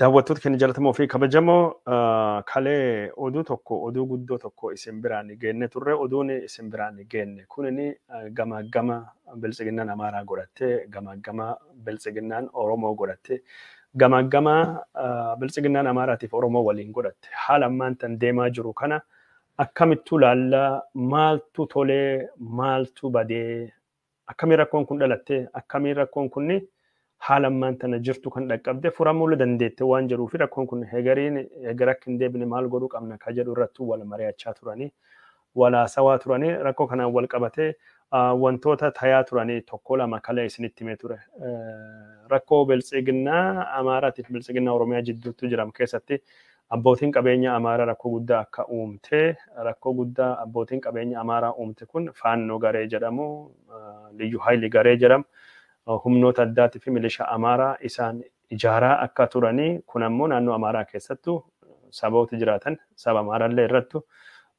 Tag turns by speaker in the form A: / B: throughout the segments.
A: Daawwattoota keenya jaalatamoo fi kabajamoo ah, kalee oduu tokko oduu guddoo tokko isin biraan geenne turre oduun isin biraan geenne kunin ah, gama gama biltsiginnaan Amaaraa godhattee gama gama biltsiginnaan Oromoo godhattee gama gama ah, biltsiginnaan Amaaraatiif Oromoo waliin godhatte haala ammaan tan deemaa jiru kana akkamittu laallaa maaltu tolee maaltu badee akkamii rakkoon kun dhalattee akkamii rakkoon kunni. haala ammaan tana jirtu kan dhaqqabde furamuu dandeette waan jedhuuf rakkoon kun hegariin hegara hin deebine maal godhuu qabna ka jedhu irratti wal mari'achaa turanii walaasawaa turanii rakkoo kanaan wal qabatee wantoota tayaa turanii tokko lama kala isinitti ture. Rakkoo biltsiginnaa Amaaraatiif biltsiginnaa Oromiyaa jidduutti jiram keessatti abbootiin qabeenya Amaaraa rakkoo guddaa akka rakkoo guddaa abbootiin Amaaraa kun faannoo garee jedhamu liyyu haayilii garee jedhamu. humnoota addaatii fi milishaa amaaraa isaan ijaaraa akka turanii kun ammoo naannoo amaaraa keessattu saboota jiraatan saba amaaraallee irrattu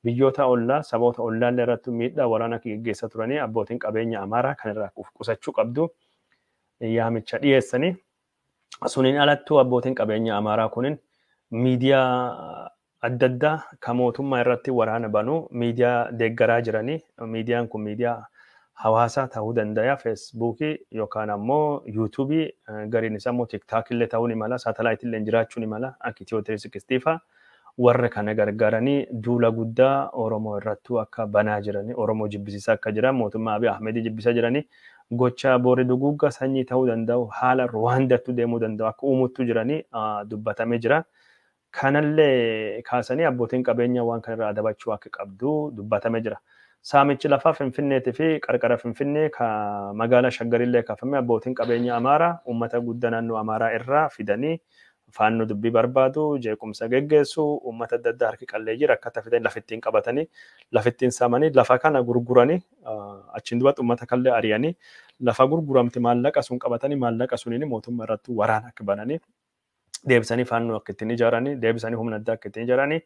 A: biyyoota ollaa saboota ollaallee irrattu miidhaa waraana gaggeessaa turanii abbootiin qabeenya amaaraa kan irraa qusachuu qabdu yaamicha dhiyeessanii suniin alattuu abbootiin qabeenya amaaraa kunin miidiyaa adda addaa kan mootummaa irratti waraana banuu miidiyaa deeggaraa jiranii miidiyaan kun miidiyaa hawaasaa ta'uu dandaya feesbuukii yookaan ammoo yuutuubii gariin isaa immoo tiiktaakillee ta'uu ni mala saatalaayitiillee jiraachuu mala akka itiyoo tirisikistiifaa warra kana gargaaranii duula guddaa Oromoo irrattuu akka banaa jirani Oromoo jibbisiisaa akka jiran mootummaa Abiy Ahmedii jibbisaa jirani gocha boori duguugga sanyii ta'uu danda'u haala Ruwaandattu deemuu danda'u akka uumuttu jirani dubbatamee jira. Kanallee kaasanii abbootiin waan akka jira. saamichi lafaa Finfinneetii fi qarqara Finfinnee ka magaalaa Shaggarillee kaafame abbootiin qabeenya Amaaraa uummata guddaa naannoo Amaaraa irraa fidanii faannoo dubbii barbaadu jeequmsa geggeessu uummata adda addaa harki qalleeyyii rakkata fidan lafittiin qabatanii lafittiin saamanii lafa kana gurguranii achiin duubatti uummata kallee ari'anii lafa gurguramti maallaqa sun qabatanii maallaqa suniin mootummaa irratti waraana akka bananii deebisanii faannoo akka ittiin ijaaranii deebisanii humna addaa akka ittiin ijaaranii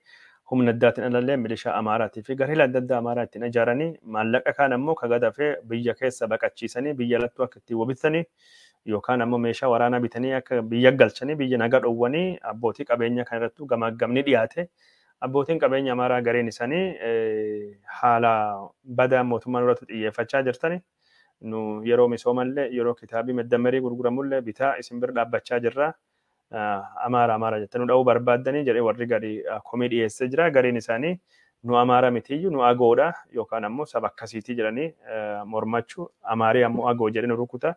A: humna addaatiin alallee milishaa Amaaraatii fi garee adda addaa Amaaraa ittiin ijaaranii maallaqa kaan ammoo kaga dafee biyya keessa baqachiisanii biyya alattuu akka ittiin wabitanii yookaan ammoo meeshaa waraanaa bitanii akka biyya galchanii biyya naga dhowwanii abbootii qabeenya kan irrattu gamaggamni dhiyaate abbootiin qabeenya Amaaraa gareen isaanii haala badaa mootummaan irratti xiyyeeffachaa jirtanii. nu yeroo misoomallee yeroo kitaabii maddamerii gurguramullee bitaa isin bira dhaabbachaa jirra. amaara amaara jettee nu dha'uu barbaaddanii jedhee warri gadi komii dhiyeessee jira. Gariin isaanii nu amaara mitiyyu nu agoodha yookaan ammoo saba akkasiitii jedhanii mormachu amaarii ammoo agoo jedhee nu rukuta.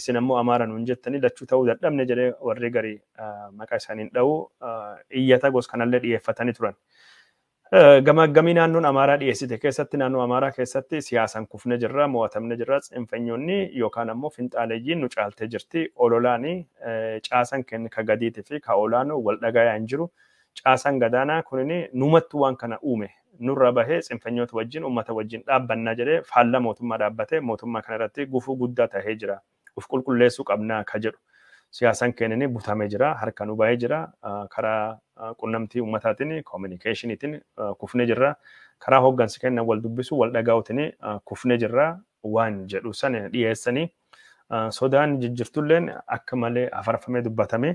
A: Isin ammoo amaara nuun jettanii dachuu ta'uu dadhabne jedhee warri gari maqaa isaaniin dha'uu iyyata gos kanallee dhiyeeffatanii turan. gamaggamii naannoon amaaraa dhiyeessite keessatti naannoo amaaraa keessatti siyaasaan kufne jirra mo'atamne jirra xiinfanyoonni yookaan ammoo finxaaleeyyiin nu caaltee jirti ololaani caasan kenni ka gadiitii fi ka olaanuu wal dhagaa hin jiru Caasan gadaanaa kunin numattu waan kana uume nurra bahee xiinfanyoota wajjin uummata wajjin dhaabbannaa jedhee faalla mootummaa dhaabbate mootummaa kanarratti gufuu guddaa tahee jira uf qulqulleessuu qabnaa ka jedhu. siyaasaan kennin butamee jira, harka huba'ee jira, karaa qunnamtii uummataatiin, koominikeeshiniitiin kufnee jirra, karaa hooggansi kennan wal dubbisu, wal dhagaa'utiin kufnee jirra waan jedhu sana dhiyeessanii sodaan jijjirtulleen akka malee afarfamee dubbatamee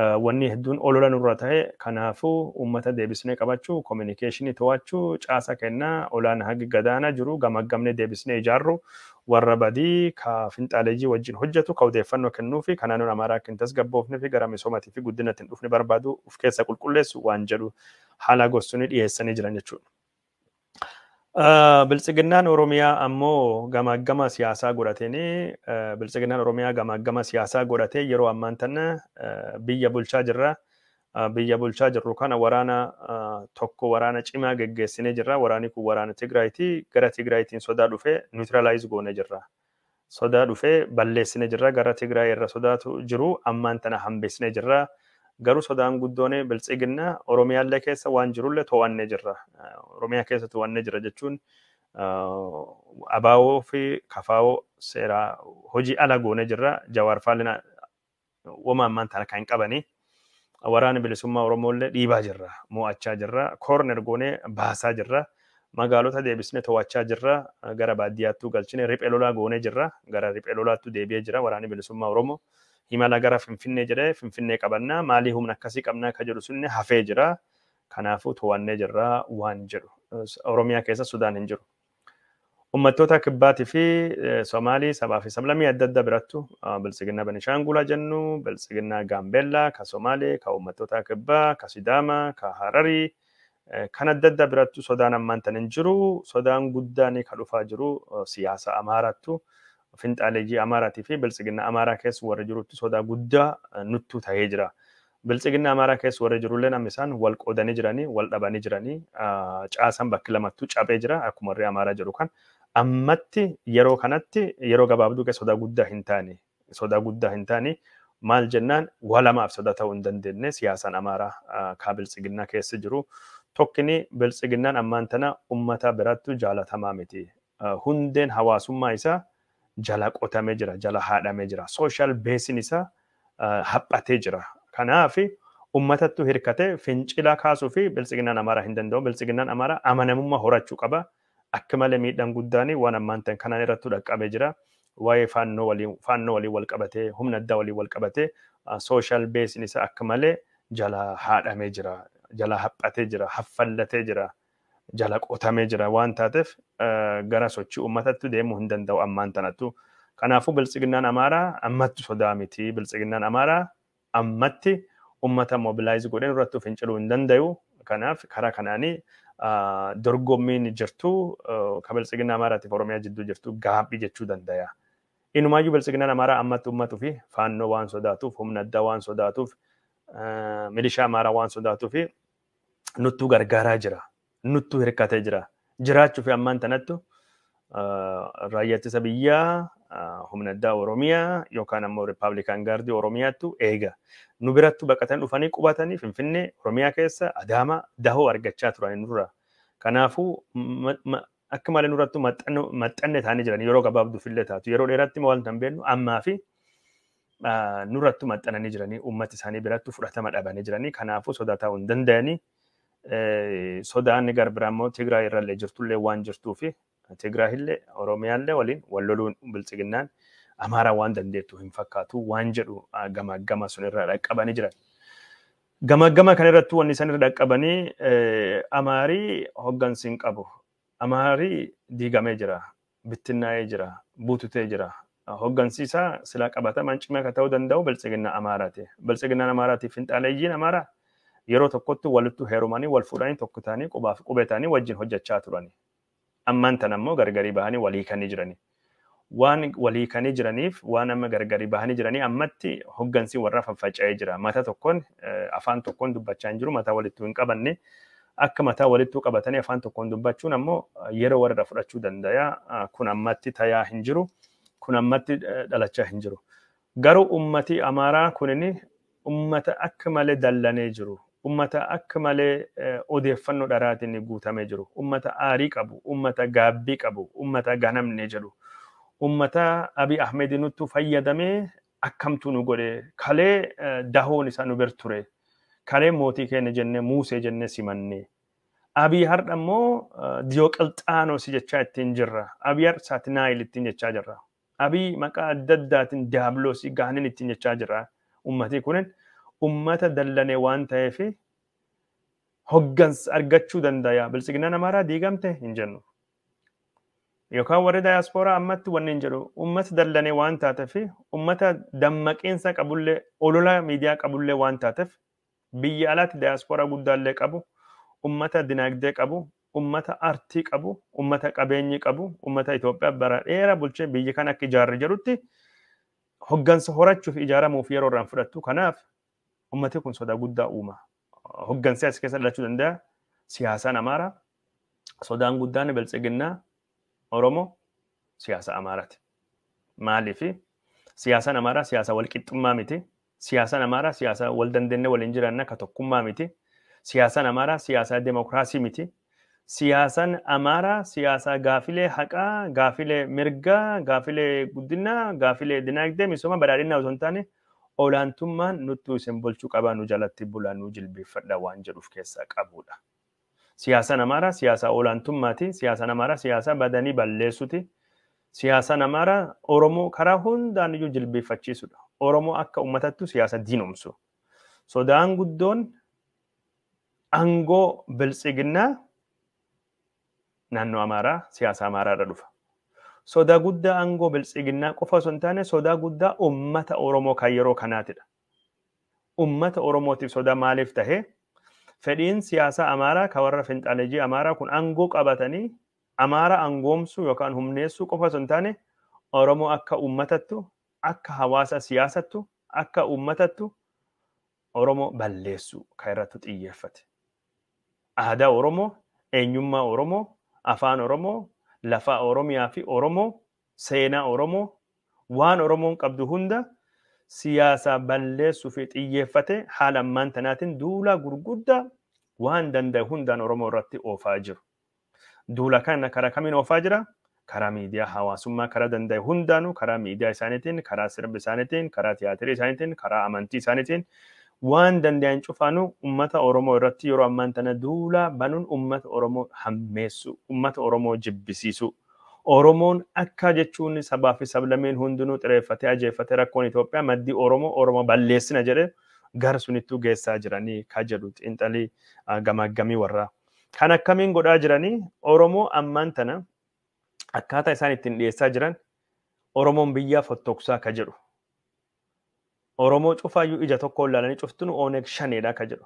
A: Eh, wanni hedduun olola nurra ta'e kanaafuu uummata deebisnee qabachuu koominikeeshinii to'achuu caasa kennaa olaanaa hagi gadaanaa jiru gamagamne deebisnee ijaarru warra badii ka finxaaleejii wajjin hojjetu ka odeeffannoo kennuu fi kan naannoon amaaraa akka hin gara misoomatii fi guddinatti hin dhufne barbaadu of keessa qulqulleessu waan jedhu haala dhiyeessanii jiran jechuudha. Bilchiginnaan Oromiyaa ammoo gamagama siyaasaa godhateenii bilchiginnaan Oromiyaa gamaaggama siyaasaa godhatee yeroo ammaan tana biyya bulchaa jirra. Biyya bulchaa jirru kana waraana tokko waraana cimaa geggeessinee jirra. Waraanni kun waraana Tigraayitii gara Tigraayitiin sodaa dhufee niwutiraalaayiz goonee jirra. Soda dhufee balleessinee jirra. Gara Tigraay irra sodaatu jiru ammaan tana hambeessinee jirra. Garuu sodaan guddoonee Oromiyaa illee keessa waan jirullee to'annee jirra. Oromiyaa keessa to'annee jira jechuun abaawoo fi kafaawoo seeraa hojii ala goonee jirra. Jawaar Faallina wama ammaan tana kan qabanii. Waraana bilisummaa Oromoo illee dhiibaa jirra. moo'achaa jirra. Koorner goonee baasaa jirra. Magaalota deebisnee to'achaa jirra. Gara baadiyyaattuu galchine riphee lolaa goonee jirra. Gara riphee lolaattuu deebi'ee jira waraana bilisummaa Oromoo. imala gara Finfinnee jedhee Finfinnee qabannaa maalii humna akkasii qabnaa akka jedhu sunne hafee jira. Kanaafuu to'annee jirraa waan jedhu. Oromiyaa keessa Sudaan hin jiru. Uummattoota kibbaatii fi Somaalii sabaa fi sablamii adda adda birattu bilisiginna Benishaangulaa jennu, bilisiginna Gaambeellaa, ka Somaalii, ka uummattoota kibbaa, ka Sidaamaa, ka Hararii kan adda adda birattu sodaan ammaan tan hin jiru. Sodaan guddaan kan dhufaa jiru siyaasa Amaarattu. finxaalee Amaaraa fi biltsiginna Amaaraa keessa warra jirutti sodaa guddaa nuttu tahee jira. Biltsiginna Amaaraa keessa warra jirullee namni isaan wal qoodanii jiranii, wal dhabanii jiranii, caasan bakki lamattuu cabee jira akkuma warri Amaaraa jiru kan. Ammatti yeroo kanatti yeroo gabaabduu keessa sodaa guddaa hin taane, sodaa guddaa hin taane maal jennaan walamaaf sodaa ta'uu hin dandeenye siyaasaan Amaaraa kaa biltsiginnaa keessa jiru. Tokkini biltsiginnaan ammaan tana uummata biratti jaalatamaa miti. Hundeen hawaasummaa isaa jala qotamee jira jala haadhamee jira sooshaal beesin isaa haphatee jira kanaafi ummatattu hirkate fincila kaasuu fi biltsiginnaan amaaraa hin danda'u biltsiginnaan amaaraa amanamummaa horachuu qaba akka malee miidhaan guddaani waan ammaan kanaan irratti dhaqqabee jira waa'ee faannoo waliin wal qabatee humna addaa waliin wal qabatee sooshaal beesin isaa akka malee jala haadhamee jira jala haphatee jira haffallatee jira. jala qotamee jira waan taateef gara sochii uummatatti deemuu hin danda'u ammaan tanattu. Kanaafuu biltsiginnaan amaaraa ammatti sodaa miti. Biltsiginnaan amaaraa ammatti uummata mobilaayizii godhee irratti of hin ciluu hin danda'u. Kanaaf karaa kanaanii dorgommiin jirtu ka biltsiginna amaaraatiif Oromiyaa jidduu jirtu gaabbii jechuu danda'aa. Inumaayyuu biltsiginnaan amaaraa ammatti uummatuu fi faannoo waan sodaatuuf humna addaa waan sodaatuuf milishaa amaaraa waan sodaatuuf nuttuu gargaaraa jira. nuttu hirkatee jira. Jiraachuuf ammaan tanattu raayyaa ittisa biyyaa humna addaa Oromiyaa yookaan ammoo Rippaabilikaan Gaardii Oromiyaattu eega. Nu birattu baqatanii dhufanii qubatanii Finfinnee Oromiyaa keessa Adaamaa dahoo argachaa turan nurra. Kanaafuu akka malee nurrattu maxxanne taanii jiran yeroo gabaabduu fillee taatu yeroo dheeraatti waan hin beeknu ammaa fi nurrattu maxxananii jiranii uummata isaanii biratti fudhatama dhabanii jiranii kanaafuu sodaataa hin danda'anii sodaan garbira immoo Tigraa irra illee jirtullee waan jirtuu fi Tigraa illee Oromiyaallee waliin wal loluun bilchiginnaan Amaaraa waan dandeettu hin fakkaatu waan jedhu gama gama sun irra dhaqqabanii jiran. Gama gama kana irratti wanni isaan irra dhaqqabanii Amaarii hoggansi hin qabu. Amaarii diigamee jira, bittinnaa'ee jira, buututee jira. Hoggansi isaa silaa qabatamaan cimaa akka ta'uu danda'u bilchiginna Amaaraati. Bilchiginnaan Amaaraatiif hin xaaleeyyiin Amaaraa. yeroo tokkotti walittu heerumanii wal fuudhanii tokko ta'anii qubaaf qubee ta'anii wajjin hojjechaa turani. Ammaan tan ammoo gargarii bahanii walii kanii jirani. Waan walii kanii jiraniif waan amma gargarii bahanii jiranii ammatti hoggansiin warra faffaca'ee jira. Mata tokkoon afaan tokkoon dubbachaa hin jiru mataa walittuu hin qabanne. Akka mataa walittuu qabatanii afaan tokkoon dubbachuun ammoo yeroo warra fudhachuu danda'a. Kun ammatti tayaa hin jiru. Kun ammatti dhalachaa hin jiru. Garuu ummati Amaaraa kunin ummata akka malee dallanee jiru. ummata akka malee odeeffannoo dharaatiin guutamee jiru, ummata aarii qabu, ummata gaabbii qabu, ummata ganamne jedhu, ummata Abiy Ahmed nutti fayyadamee akkamtu nu godhe, kalee dahoon isaa nu bir ture, kalee mootii keenya jennee muusee jennee simannee. Abiy har'a immoo diyoo qalxaanoos jechaa ittiin jirra. Abiy har'a Naayil ittiin jechaa jirra. Abiy maqaa adda addaatiin diyaabiloosii gaaniin ittiin jechaa jirra. Ummatii kunin ummata dallane waan ta'eef hoggansa argachuu danda'a. bilsiginaan amaaraa diigamte hin jennu yookaan warri daayaspooraa ammatti wanni hin jedhu ummata dallane waan taateef ummata dammaqinsa qabullee olola miidiyaa qabullee waan taateef biyya alaatti daayaspooraa guddaallee qabu ummata dinagdee qabu ummata artii qabu ummata qabeenyi qabu ummata Itoophiyaa bara dheeraa bulchee biyya kan akka ijaarre jedhutti hoggansa horachuuf ijaaramuuf yeroo irraan fudhattu kanaaf ummate kun sodaa guddaa uuma. Hoggan siyaasa keessa dhalachuu danda'a. Siyaasaan Amaaraa, sodaan guddaan biltsiginnaa Oromoo siyaasa Amaaraati. Maaliif siyaasaan Amaaraa siyaasa walqixxummaa miti. Siyaasaan Amaaraa siyaasa wal dandeenye waliin jiraanna ka tokkummaa miti. Siyaasaan Amaaraa siyaasa demokiraasii miti. Siyaasaan Amaaraa siyaasa gaafilee haqaa, gaafilee mirgaa, gaafilee guddinaa, gaafilee dinagdee misooma badhaadhinaa osoo hin taane olaantummaan nuttuu isin bulchuu qabaa nu jalatti bulaa nu jilbeeffadha waan jedhuuf keessaa qabudha. Siyaasa namaara siyaasa olaantummaati. Siyaasa namaara siyaasa badanii balleessuti. Siyaasa namaara Oromoo karaa hundaan iyyuu jilbeeffachiisudha. Oromoo akka uummatattu siyaasa diinomsu. Sodaan guddoon aangoo biltsiginnaa naannoo amaaraa siyaasa amaaraa irra dhufa. sodaa guddaa aangoo biltsiginnaa qofa osoo hin taane sodaa guddaa ummata Oromoo kan yeroo kanaatidha. Ummata Oromootiif sodaa maaliif tahe fedhiin siyaasaa Amaaraa kan warra finxaalejii Amaaraa kun aangoo qabatanii Amaaraa aangoomsuu yookaan humneessuu qofa osoo hin taane Oromoo akka ummatattu akka hawaasa siyaasattu akka ummatattu Oromoo balleessuu kan irratti xiyyeeffate. Aadaa Oromoo, eenyummaa Oromoo, afaan Oromoo lafa Oromiyaa fi Oromoo seenaa Oromoo waan Oromoon qabdu hunda siyaasaa balleessuu fi xiyyeeffate haala ammaan tanaatiin duulaa gurguddaa waan danda'e hundaan Oromoo irratti oofaa jiru. Duula kana karaa kamiin oofaa jira? Karaa miidiyaa hawaasummaa karaa danda'e hundaanuu karaa miidiyaa isaaniitiin, karaa sirba isaaniitiin, karaa tiyaatirii isaaniitiin, karaa amantii isaaniitiin waan danda'an cufaanuu ummata Oromoo irratti yeroo ammaan tana duula banuun ummata Oromoo hammeessu, ummata Oromoo jibbisiisu. Oromoon akka jechuun sabaa fi sablameen hundinuu xireeffatee ajeeffatee rakkoon Itoophiyaa maddii Oromoo Oromoo balleessina jedhee gara sunittuu geessaa jiranii ka jedhu xiinxalii Kan akkamiin godhaa jiranii Oromoo ammaan tana akkaataa isaan ittiin dhiyeessaa jiran Oromoon biyyaa fottoksaa ka jedhu Oromoo cufaayyuu ija tokko laalanii cuftuun Oneeg shaneedha akka jedhu.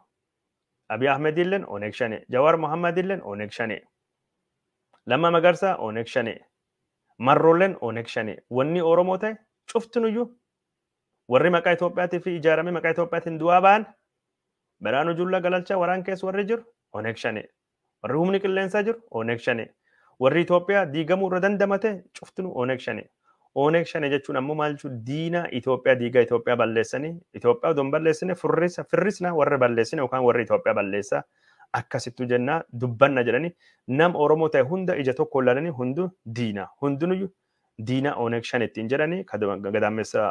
A: Abiy Ahmed illeen Oneeg shane. Jawaar Mohammad illeen Oneeg shane. Lamma Magarsaa Oneeg shane. Marroolleen Oneeg shane. Wanni Oromoo ta'e cuftunuyyuu warri maqaa Itoophiyaatii fi ijaaramee maqaa Itoophiyaatiin du'aa ba'an Biraanuu Jullaa Galalchaa waraan keessa warri jiru Oneeg shane. Warri humni qilleensaa jiru Oneeg shane. Warri Itoophiyaa diigamuu irra dandamate cuftunuu Oneeg shane. Oneeg shanii jechuun ammoo maal jechuudha diina Itoophiyaa diigaa Itoophiyaa balleessanii Itoophiyaa odoon balleessine furrisa firrisna warri balleessine yookaan warri Itoophiyaa balleessaa akkasittu jennaa dubbanna jedhanii nama Oromoo ta'e hunda ija tokko ilaalanii hundu diina hundinuyyuu diina Oneeg shan ittiin jedhanii gadaamessa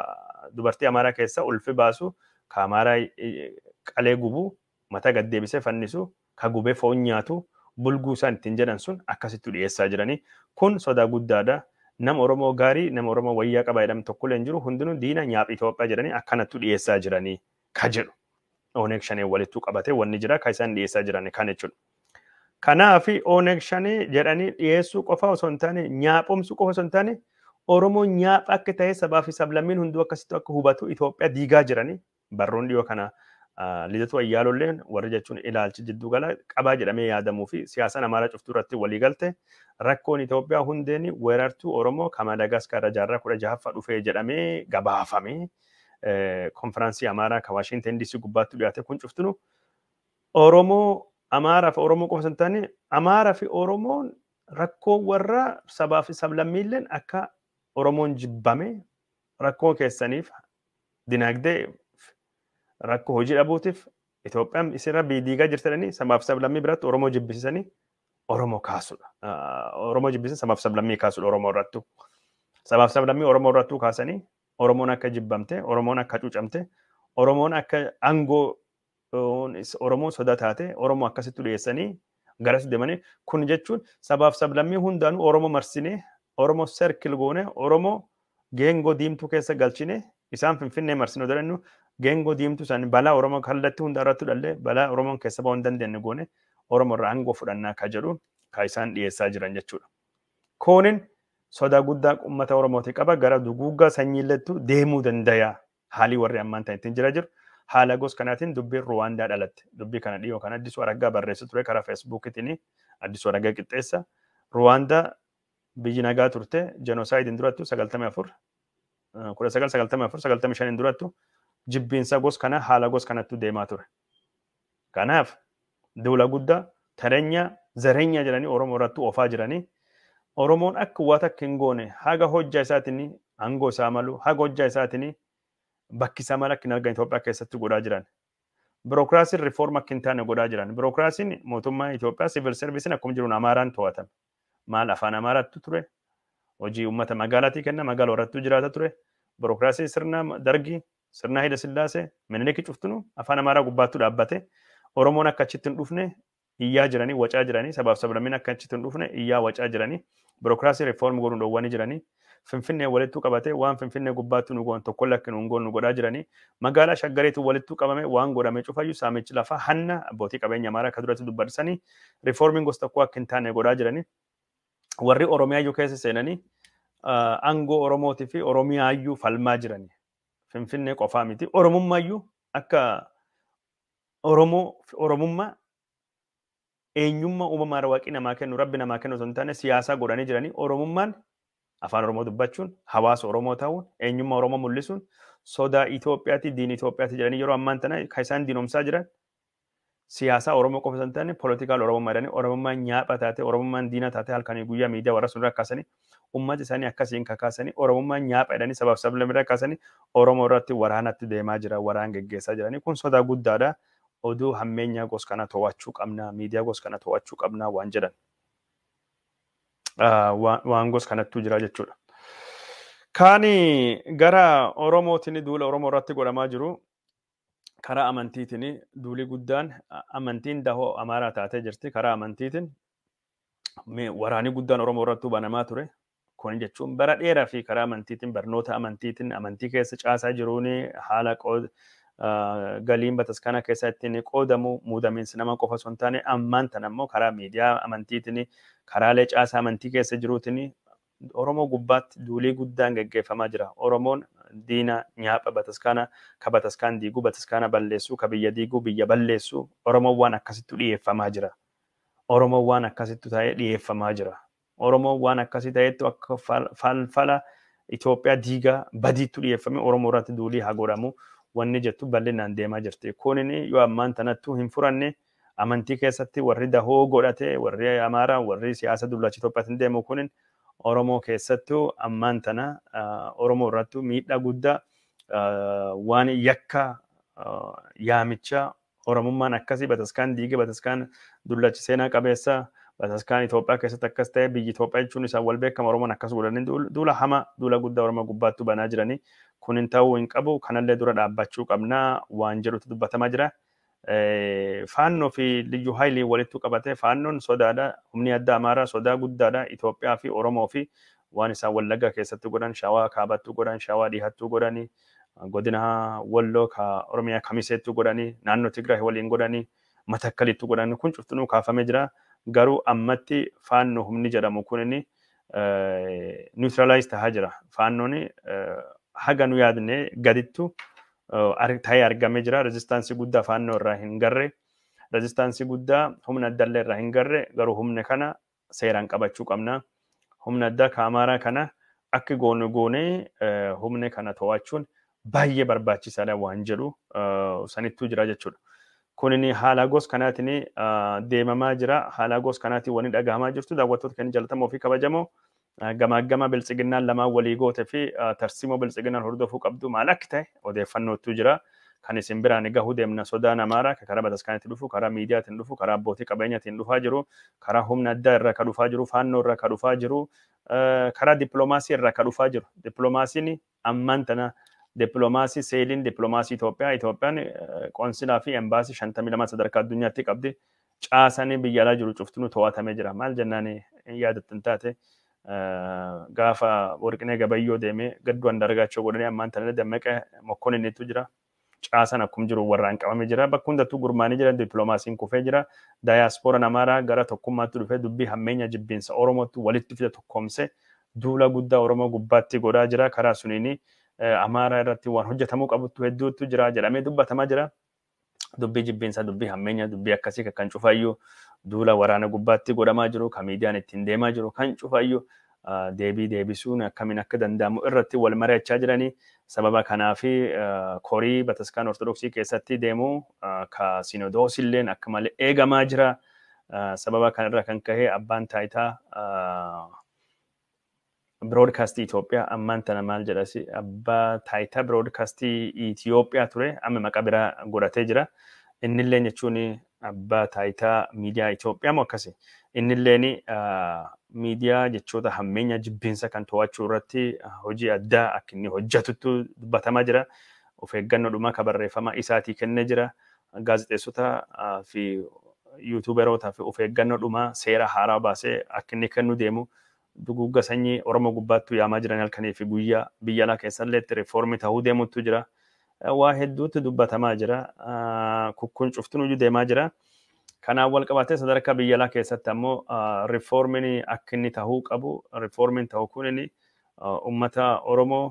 A: dubartii Amaaraa keessaa ulfi baasu ka Amaaraa e, qalee gubu mata gaddeebisee fannisu ka gubee foon nyaatu bulguu isaan ittiin jedhan sun akkasittu dhiyeessaa jiranii kun sodaa guddaadha. nama Oromoo gaarii nama Oromoo wayyaa qaba jedhamu tokkollee hin jiru hundinuu diina nyaaphi Itoophiyaa jedhanii akkanattu dhiyeessaa jiranii ka jedhu. Oneeg shanii walittuu qabatee wanni jira kan isaan dhiyeessaa jiranii kan jechuudha. Kanaaf Oneeg shanii jedhanii dhiyeessuu qofaa osoo hin taane nyaaphoomsuu qofa osoo hin taane Oromoo nyaapha akka ta'e sabaa fi sablammiin hunduu akkasitti akka hubatu Itoophiyaa diigaa jiranii barruun dhiyoo kanaa. Lizetu Ayyaaloolleen warri jechuun ilaalchi jidduu gala qabaa jedhamee yaadamuu fi siyaasaan Amaaraa cuftuu irratti walii galte rakkoon Itoophiyaa hundeen weerartuu Oromoo kan Madaagaskaarraa jaarraa kudha jahaffa dhufee jedhamee gabaafame. Eh, Konfiraansii Amaaraa kan Waashintan Diisii gubbaatti dhiyaate kun cuftinu Oromoo Amaaraa fi Oromoo qofa hin taane Amaaraa fi Oromoon rakkoo warra sabaa fi sablammiilleen akka Oromoon jibbame rakkoo keessaniif dinagdee rakkoo hojii dhabuutiif Itoophiyaan isirra diigaa jirtanii samaaf sablammii biratti Oromoo jibbisisanii Oromoo kaasudha. Oromoo jibbisan samaaf sablammii kaasudha Oromoo irrattu. Samaaf sablammii Oromoo irrattuu kaasanii Oromoon akka jibbamte, Oromoon akka cuucamte, Oromoon akka aangoo Oromoon soda taate Oromoo akkasitti dhiyeessanii garas deemanii kun jechuun sabaaf sablammii hundaanuu Oromoo marsinee Oromoo serkil goone Oromoo geengoo diimtuu keessa galchine isaan finfinnee marsinoo jedhannu geengoo diimtu isaanii balaa Oromoo kallattii hunda irratti hidhallee balaa Oromoon keessa bahuu hin dandeenye goone Oromoo irraa aangoo fudhannaa ka jedhu ka isaan dhiyeessaa jiran jechuudha. Koonin sodaa guddaa uummata Oromootii qaba gara duguuggaa sanyiilettu deemuu danda'a haalii warri ammaan ta'e ittiin jira jiru. Haala gos kanaatiin dubbiin Ruwaandaa dhalatte. Dubbii kana dhiyoo kana Addisuu Araggaa barreessa ture karaa Feesbuukiitiin Addisuu Araggaa qixxeessa. Ruwaandaa biyyi nagaa turte jenoosaayidin durattu sagaltamii afur kudha sagal sagaltamii afur sagaltamii shaniin durattu jibbiinsa gos kana haala gos kanattu deemaa ture. Kanaaf duula guddaa tareenya zareenya jedhanii Oromoo irratti oofaa jiranii Oromoon akka waa takka hin goone haga hojjaa isaatiin aangoo isaa malu haga hojjaa isaatiin bakki isaa mala akka hin argan Itoophiyaa keessatti godhaa jiran. Birookiraasiin riifoorma akka hin taane godhaa jiran. Birookiraasiin mootummaa Itoophiyaa siivil serviisiin akkuma jiruun Amaaraan to'atame. Maal afaan Amaaraattu ture? Hojii uummata magaalaatii kenna magaala irratti jiraata ture. Birookiraasiin sirna dargii sirna hidha sillaasee minilikii Cuftunu, afaan amaaraa gubbaattuu dhaabbate oromoon akka achitti hin dhufne iyyaa jiranii wacaa jiranii sabaaf sablammiin akka achitti hin dhufne iyyaa wacaa birookiraasii riifoorm godhuun jiranii finfinnee walittuu qabate waan finfinnee gubbaattuu nu nu nu godhaa jiranii magaalaa walittuu waan saamichi lafa hanna abbootii qabeenya amaaraa akka duratti dubbarsanii riifoormiin gosa tokko akka hin taane godhaa keessa falmaa jiranii Finfinnee qofaa miti. Oromummaayyuu akka Oromoo Oromummaa eenyummaa uumamaa waaqi namaa kennu rabbi namaa kennu osoo hin taane siyaasaa godhanii jiranii Oromummaan afaan Oromoo dubbachuun hawaasa Oromoo ta'uun eenyummaa Oromoo mul'isuun sodaa Itoophiyaatti diin Itoophiyaatti jiranii yeroo ammaan tana kan isaan diinomsaa jiran siyaasaa Oromoo qofa osoo hin taane poolitikaal Oromummaa jedhanii Oromummaan nyaapha taate Oromummaan diina taate halkanii guyyaa miidiyaa warra sun rakkaasanii uummata isaanii akkasiin kakaasanii oromummaan nyaapha jedhanii sabaaf sablamira kaasanii oromoo irratti waraanatti deemaa jira waraan geggeessaa jiranii kun sodaa guddaadha oduu hammeenyaa goskana to'achuu qabnaa miidiyaa goskana to'achuu qabnaa waan jedhan waan goskanattuu jira jechuudha. Kaani gara Oromootiin duula Oromoo irratti godhamaa jiru karaa amantiitiin duuli guddaan amantiin dahoo amaaraa taatee jirti karaa amantiitiin waraanii guddaan Oromoo irratti banamaa ture kun jechuun bara dheeraa fi karaa amantiitiin barnoota amantiitiin amantii keessa caasaa jiruun haala galiin bataskaana keessa ittiin qoodamu muudamiinsi nama qofa sun taane ammaan tan ammoo karaa miidiyaa amantiitiin karaalee caasaa amantii keessa jiruutiin Oromoo gubbaatti duulii guddaan geggeeffamaa jira. Oromoon diina nyaapha bataskaana ka bataskaan diiguu bataskaana balleessuu ka biyya diiguu biyya balleessuu Oromoon waan akkasittu dhiyeeffamaa jira. Oromoon waan akkasittu taa'ee dhiyeeffamaa jira. Oromoon waan akkasii ta'etu akka falfala Itoophiyaa diigaa badiitti dhiyeeffame Oromoo irratti duulii haa godhamu wanni jettu bal'inaan deemaa jirti. Kunin yoo ammaan tanattuu hin furanne amantii keessatti warri dahoo godhate warri Amaaraa warri siyaasa dullaacha Itoophiyaatti hin deemu kunin Oromoo keessattuu ammaan tana Oromoo irratti miidhaa guddaa waan yakka yaamichaa Oromummaan akkasii bataskaan diige bataskaan dullacha seenaa qabeessa. Bataaskaan Itoophiyaa keessatti akkas ta'e biyyi Itoophiyaa jechuun isaan wal beekamu Oromoon akkas godhanii duula hama duula guddaa Oromoo gubbaatti banaa jiranii kun hin ta'uu hin qabu kanallee dura dhaabbachuu qabnaa waan jedhutu dubbatamaa jira. Faannoo fi liyyuu haayilii walittu qabate faannoon sodaadha humni adda amaaraa sodaa guddaadha Itoophiyaa fi Oromoo fi waan isaan wallaggaa keessatti godhan shawaa kaabattu godhan shawaa dhihattu godhanii godina walloo ka Oromiyaa kamiseettu godhanii naannoo Tigraay waliin godhanii matakkalittu godhanii kun cuftunuu kaafamee jira. garuu ammatti faannoo humni jedhamu kun niwutiraalaayiz eh, tahaa jira. Faannoon eh, haga nu yaadne gadittu eh, ta'ee argamee jira. Reezistaansii guddaa faannoo irraa hin garre. Reezistaansii guddaa humna adda illee irraa hin garre garuu humna kana seeraan qabachuu qabna. Humna addaa kaamaaraa kana akki goone goonee humna kana to'achuun baay'ee barbaachisaadha waan jedhu sanittuu jira jechuudha. Kunin haala gos kanaatiin deemamaa jira. Haala goos kanaatiin waliin dhagahamaa jirtu. Daawwattoota kan jaalatamoo fi kabajamoo gamaa gama biltsiginnaan lamaan walii goote fi tarsimoo biltsiginnaan hordofuu qabdu maal akka ta'e jira. Kan isin biraan gahuu deemna sodaan amaaraa karaa bataskaaniitti dhufu, karaa miidiyaatiin dhufu, karaa abbootii dhufaa jiru, karaa humna addaa irraa dhufaa jiru, karaa irraa dhufaa tana ዲፕሎማሲ ሴሊን ዲፕሎማሲ ኢትዮጵያ ኢትዮጵያን ቆንስላ ፊ ኤምባሲ ሸንተሚ ለማ ሰደርካ አዱኛቲ ቀብዴ ጫሰኒ ብያላ ጅሩ ጩፍትኑ ተዋተሜ ጅራ ማል ጀናኔ ያደትን ታቴ ጋፋ ወርቅኔ ገበዮ ደሜ ገዱ አንዳርጋቸው ጎደኔ አማን ተነ ደመቀ መኮንኔቱ ጅራ ጫሰን አኩም ጅሩ ወራን ቀበሜ ጅራ በኩን ደቱ ጉርማኒ ጅራ ዲፕሎማሲን ኩፌ ጅራ ዳያስፖራን አማራ ጋራ ተኩማቱ ዱፌ ዱቢ ሀሜኛ ጅቢንሰ ኦሮሞቱ ወልት ፊደ ተኮምሴ ዱላ ጉዳ ኦሮሞ ጉባቲ ጎዳ ጅራ ከራ ሱኒኒ Eh, amaaraa irratti waan hojjetamuu qabuttu hedduutu jira jedhamee dubbatamaa jira. Dubbii jibbeensaa, dubbii hammeenya, dubbii akkasii kan cufaayyuu duula waraana gubbaatti godhamaa jiru, kan miidiyaan ittiin deemaa jiru, kan cufaayyuu ah, deebii deebisuun akkamiin akka danda'amu irratti wal mari'achaa jiranii sababa kanaafi ah, korii bataskaan ortodoksii keessatti deemu ah, ka sinodoos illee akka eegamaa jira. Sababa kanarra kan kahe abbaan taayitaa Biroodkaastii Itoophiyaa ammaan tana maal jedhas abbaa taayitaa biroodkaastii Itoophiyaa ture amma maqaa biraa godhatee jira. Innillee jechuun abbaa taayitaa miidiyaa Itoophiyaa moo akkasi. Innilleen miidiyaa jechoota hammeenya jibbiinsa kan to'achuu irratti hojii addaa akka inni hojjetutu dubbatamaa jira. Of eeggannoodhuma akka barreeffama isaatii kennee jira. Gaazexeessotaa fi yuutuuberootaa fi of eeggannoodhuma seera haaraa baasee akka inni kennu deemu. dugugga sanyii Oromoo gubbaatti yaamaa jiran halkanii fi guyyaa biyya alaa keessallee itti ta'uu deemutu jira. Waa hedduutti dubbatamaa jira. Kukkuun cuftuun iyyuu deemaa jira. Kanaaf wal qabatee sadarkaa biyya alaa keessatti ammoo riifoormiin akka inni tahuu qabu riifoormiin ta'uu kun inni uummata Oromoo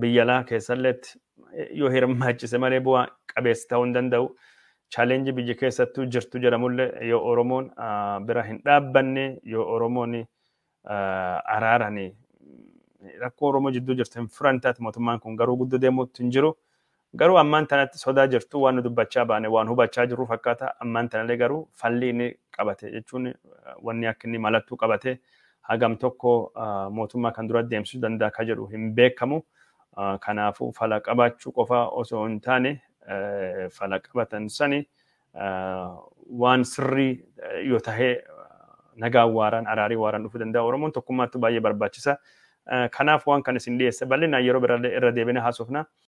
A: biyya alaa keessallee yoo hirmaachise malee bu'aa qabeessi ta'uu hin danda'u. chaalenjii biyya keessattuu jirtu jedhamullee yoo Oromoon bira hin dhaabbanne yoo Oromoon araaranii rakkoo Oromoo jidduu jirtu hin furan taate mootummaan kun garuu guddoo deemuutti hin jiru. Garuu ammaan tanatti sodaa jirtu waan dubbachaa baane waan hubachaa jiru fakkaata ammaan tanallee garuu falli inni qabate jechuun wanni akka inni malattuu qabate hagam tokko mootummaa kan dura deemsisuu danda'a akka jedhu hin beekamu. Kanaafuu fala qabaachuu qofa osoo hin taane fala qabatan sani waan sirrii yoo tahee nagaa waaraan araarii waaraan dhufuu danda'a oromoon tokkummaatti baay'ee barbaachisa. Kanaaf waan kan isin dhiyeesse bal'inaan yeroo bira irra deebinee haasofna.